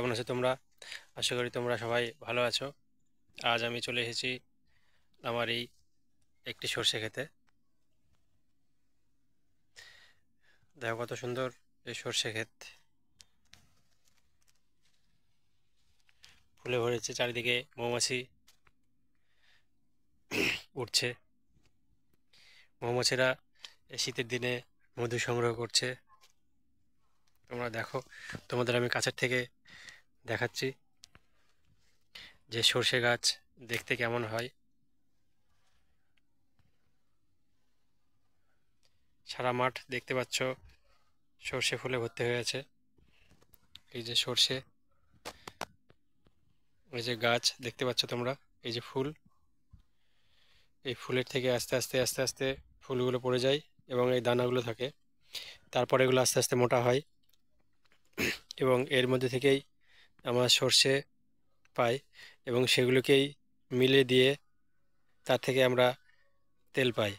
কেমন আছো তোমরা আশা করি তোমরা সবাই ভালো আছো আজ আমি চলে এসেছি আমার এই একটি সর্ষে খেতে দেখো কত সুন্দর এই সর্ষে ক্ষেত ফুলে ভরেছে চারিদিকে মৌমাছি উঠছে মৌমাছিরা শীতের দিনে মধু সংগ্রহ করছে তোমরা দেখো তোমাদের আমি কাছের থেকে দেখাচ্ছি যে সর্ষে গাছ দেখতে কেমন হয় সারা মাঠ দেখতে পাচ্ছ সর্ষে ফুলে ভর্তি হয়ে আছে এই যে সর্ষে এই যে গাছ দেখতে পাচ্ছ তোমরা এই যে ফুল এই ফুলের থেকে আস্তে আস্তে আস্তে আস্তে ফুলগুলো পড়ে যায় এবং এই দানাগুলো থাকে তারপরে এগুলো আস্তে আস্তে মোটা হয় এবং এর মধ্যে থেকেই আমরা সর্ষে পাই এবং সেগুলোকেই মিলে দিয়ে তার থেকে আমরা তেল পাই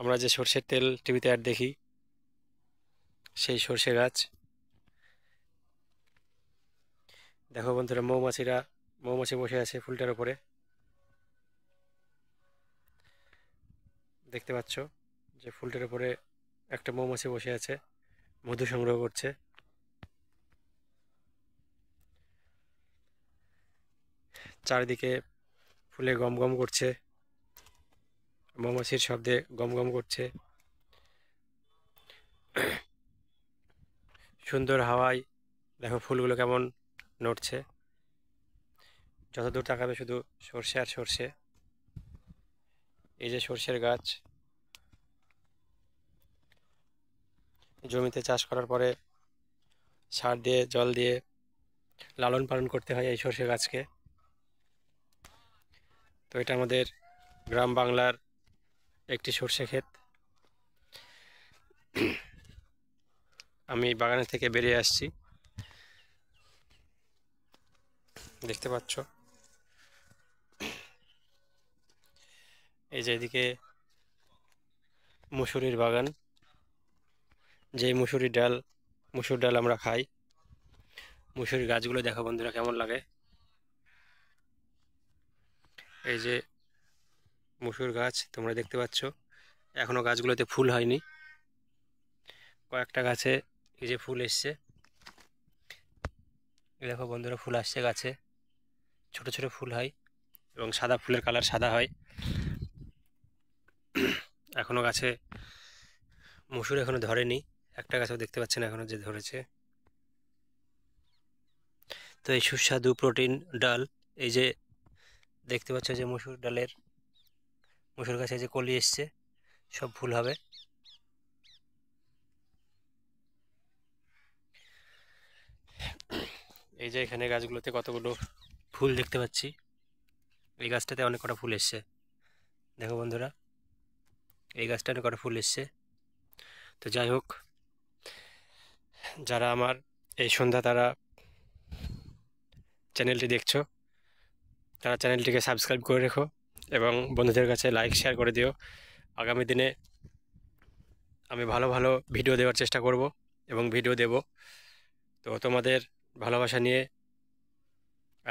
আমরা যে সর্ষের তেল টিভিতে আর দেখি সেই সর্ষে গাছ দেখো বন্ধুরা মৌমাছিরা মৌমাছি বসে আছে ফুলটার উপরে দেখতে পাচ্ছ যে ফুলটার উপরে একটা মৌমাছি বসে আছে মধু সংগ্রহ করছে চারিদিকে ফুলে গম গম করছে মৌমাছির শব্দে গম গম করছে সুন্দর হাওয়ায় দেখো ফুলগুলো কেমন নড়ছে যতদূর তাকাবে শুধু সর্ষে আর সর্ষে এই যে সর্ষের গাছ জমিতে চাষ করার পরে সার দিয়ে জল দিয়ে লালন পালন করতে হয় এই সর্ষে গাছকে তো এটা আমাদের গ্রাম বাংলার একটি সর্ষে ক্ষেত আমি বাগানে থেকে বেরিয়ে আসছি দেখতে পাচ্ছ এই যে এদিকে মুসুরির বাগান যে মুসুরি ডাল মুসুর ডাল আমরা খাই মুসুরি গাছগুলো দেখো বন্ধুরা কেমন লাগে এই যে মুসুর গাছ তোমরা দেখতে পাচ্ছ এখনও গাছগুলোতে ফুল হয়নি কয়েকটা গাছে এই যে ফুল এসছে দেখো বন্ধুরা ফুল আসছে গাছে ছোট ছোট ফুল হয় এবং সাদা ফুলের কালার সাদা হয় এখনও গাছে মসুর এখনও ধরেনি একটা গাছও দেখতে পাচ্ছেন এখনও যে ধরেছে তো এই সুস্বাদু প্রোটিন ডাল এই যে দেখতে পাচ্ছ যে মসুর ডালের মসুর গাছে যে কলি এসছে সব ফুল হবে এই যে এখানে গাছগুলোতে কতগুলো ফুল দেখতে পাচ্ছি এই গাছটাতে অনেক কটা ফুল এসছে দেখো বন্ধুরা এই গাছটা অনেক কটা ফুল এসছে তো যাই হোক যারা আমার এই সন্ধ্যা তারা চ্যানেলটি দেখছো তারা চ্যানেলটিকে সাবস্ক্রাইব করে রেখো এবং বন্ধুদের কাছে লাইক শেয়ার করে দিও আগামী দিনে আমি ভালো ভালো ভিডিও দেওয়ার চেষ্টা করব এবং ভিডিও দেব তো তোমাদের ভালোবাসা নিয়ে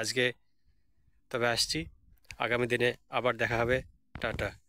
আজকে তবে আসছি আগামী দিনে আবার দেখা হবে টাটা